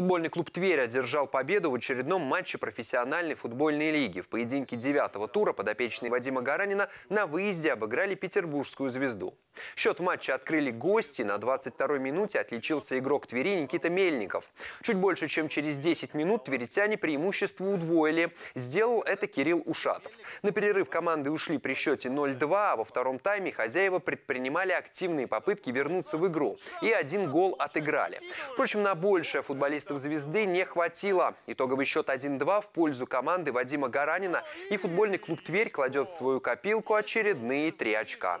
Футбольный клуб Тверь одержал победу в очередном матче профессиональной футбольной лиги. В поединке девятого тура подопечные Вадима Гаранина на выезде обыграли петербургскую звезду. Счет в матче открыли гости. На 22-й минуте отличился игрок Твери Никита Мельников. Чуть больше, чем через 10 минут тверитяне преимущество удвоили. Сделал это Кирилл Ушатов. На перерыв команды ушли при счете 0-2, а во втором тайме хозяева предпринимали активные попытки вернуться в игру. И один гол отыграли. Впрочем, на большее футболисты футболистов «Звезды» не хватило. Итоговый счет 1-2 в пользу команды Вадима Гаранина. И футбольный клуб «Тверь» кладет в свою копилку очередные три очка.